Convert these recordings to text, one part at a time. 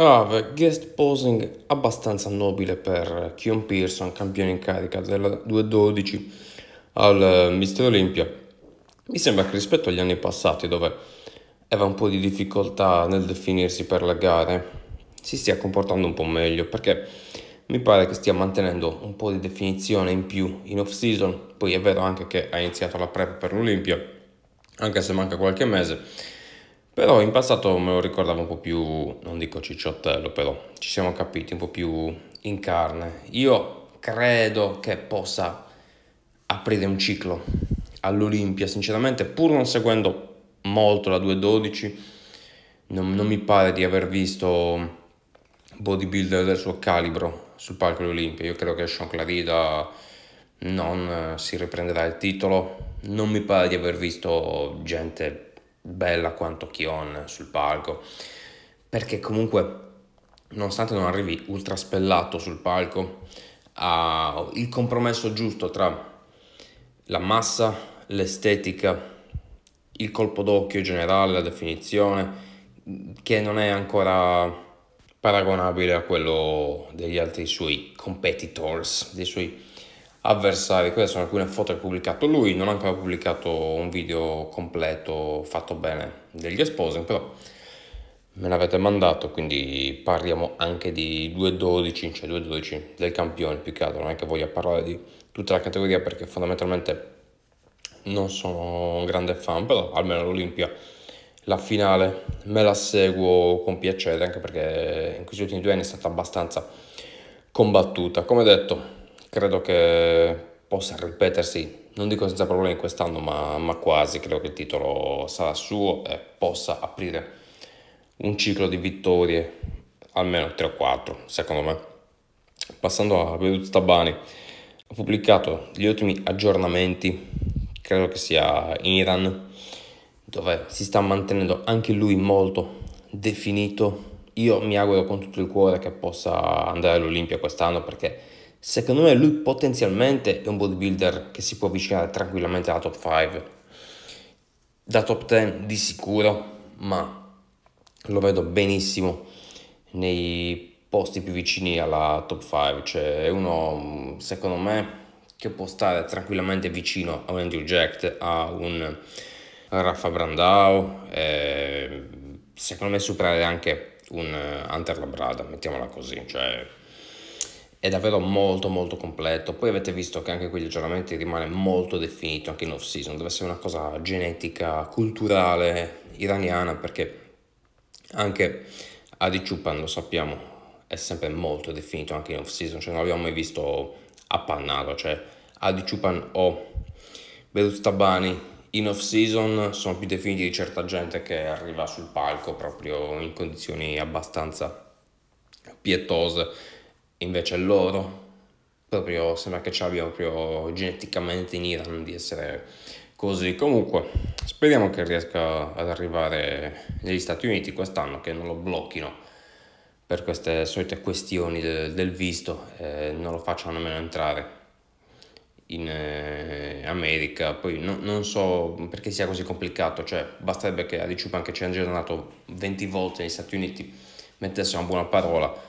Rav, guest posing abbastanza nobile per Kion Pearson, campione in carica della 212 al eh, Mister Olimpia. Mi sembra che rispetto agli anni passati, dove aveva un po' di difficoltà nel definirsi per le gare, si stia comportando un po' meglio perché mi pare che stia mantenendo un po' di definizione in più in off season. Poi è vero anche che ha iniziato la prep per l'Olimpia, anche se manca qualche mese però in passato me lo ricordavo un po' più, non dico cicciottello, però ci siamo capiti un po' più in carne. Io credo che possa aprire un ciclo all'Olimpia, sinceramente, pur non seguendo molto la 2.12, non, non mi pare di aver visto bodybuilder del suo calibro sul palco dell'Olimpia. Io credo che Sean Clarida non eh, si riprenderà il titolo, non mi pare di aver visto gente bella quanto Kion sul palco, perché comunque nonostante non arrivi ultra spellato sul palco, ha il compromesso giusto tra la massa, l'estetica, il colpo d'occhio generale, la definizione, che non è ancora paragonabile a quello degli altri suoi competitors, dei suoi avversari. Queste sono alcune foto che ha pubblicato lui, non ha ancora pubblicato un video completo fatto bene degli esposi, però me l'avete mandato, quindi parliamo anche di 2-12, cioè 2-12 del campione più che altro, non è che voglio parlare di tutta la categoria perché fondamentalmente non sono un grande fan, però almeno l'Olimpia la finale me la seguo con piacere anche perché in questi ultimi due anni è stata abbastanza combattuta. Come detto, credo che possa ripetersi, non dico senza problemi quest'anno, ma, ma quasi, credo che il titolo sarà suo e possa aprire un ciclo di vittorie, almeno 3 o 4, secondo me. Passando a Vedut Tabani, ho pubblicato gli ultimi aggiornamenti, credo che sia in Iran, dove si sta mantenendo anche lui molto definito. Io mi auguro con tutto il cuore che possa andare all'Olimpia quest'anno perché Secondo me lui potenzialmente è un bodybuilder che si può avvicinare tranquillamente alla top 5, da top 10 di sicuro, ma lo vedo benissimo nei posti più vicini alla top 5, cioè è uno secondo me che può stare tranquillamente vicino a un Andrew Jack, a un Rafa Brandao, secondo me superare anche un Hunter Labrada, mettiamola così, cioè è davvero molto molto completo. Poi avete visto che anche qui quegli aggiornamenti rimane molto definito anche in off season, deve essere una cosa genetica, culturale, iraniana, perché anche Adi Chupan lo sappiamo è sempre molto definito anche in off season, cioè non l'abbiamo mai visto appannato, cioè Adi Chupan o Berustabani in off season sono più definiti di certa gente che arriva sul palco proprio in condizioni abbastanza pietose Invece loro, proprio, sembra che ci abbiano proprio geneticamente in Iran di essere così. Comunque, speriamo che riesca ad arrivare negli Stati Uniti quest'anno, che non lo blocchino per queste solite questioni del, del visto, eh, non lo facciano nemmeno entrare in eh, America. Poi no, non so perché sia così complicato, cioè basterebbe che Adichupan, che ci è già andato 20 volte negli Stati Uniti, mettesse una buona parola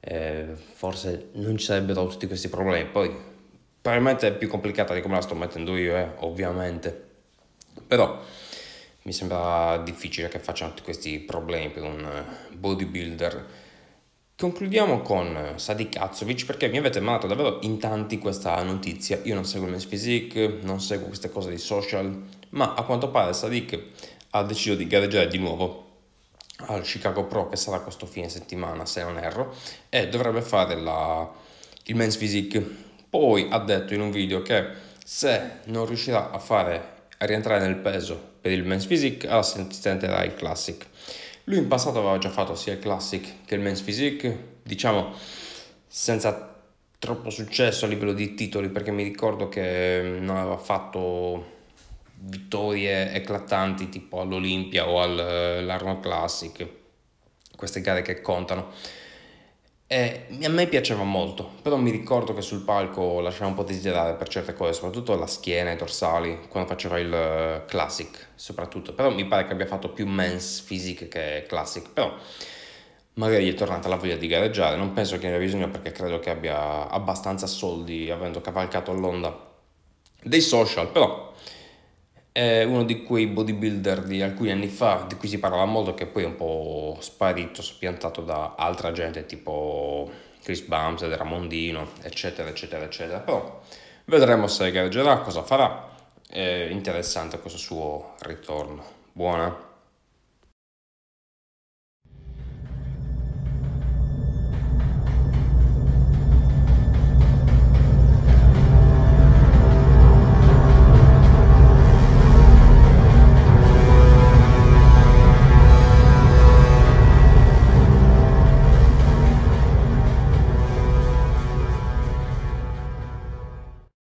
eh, forse non ci sarebbero tutti questi problemi. Poi probabilmente è più complicata di come la sto mettendo io, eh, ovviamente. Però mi sembra difficile che facciano tutti questi problemi per un eh, bodybuilder. Concludiamo con eh, Sadi Azovic perché mi avete mandato davvero in tanti questa notizia. Io non seguo il Men's Physique, non seguo queste cose di social, ma a quanto pare Sadik ha deciso di gareggiare di nuovo al Chicago Pro che sarà questo fine settimana se non erro e dovrebbe fare la, il men's physique poi ha detto in un video che se non riuscirà a, fare, a rientrare nel peso per il men's physique allora si tenterà il classic lui in passato aveva già fatto sia il classic che il men's physique diciamo senza troppo successo a livello di titoli perché mi ricordo che non aveva fatto vittorie eclatanti tipo all'Olimpia o eh, all'Arno Classic, queste gare che contano. E eh, a me piaceva molto, però mi ricordo che sul palco lasciava un po' desiderare per certe cose, soprattutto la schiena, e i dorsali, quando faceva il eh, classic, soprattutto. Però mi pare che abbia fatto più men's physique che classic, però magari è tornata la voglia di gareggiare, non penso che ne abbia bisogno perché credo che abbia abbastanza soldi avendo cavalcato l'onda dei social, però è uno di quei bodybuilder di alcuni anni fa di cui si parlava molto che poi è un po' sparito, spiantato da altra gente tipo Chris Bumstead, Ramondino, eccetera, eccetera, eccetera. Però vedremo se gareggerà, cosa farà. È interessante questo suo ritorno. Buona.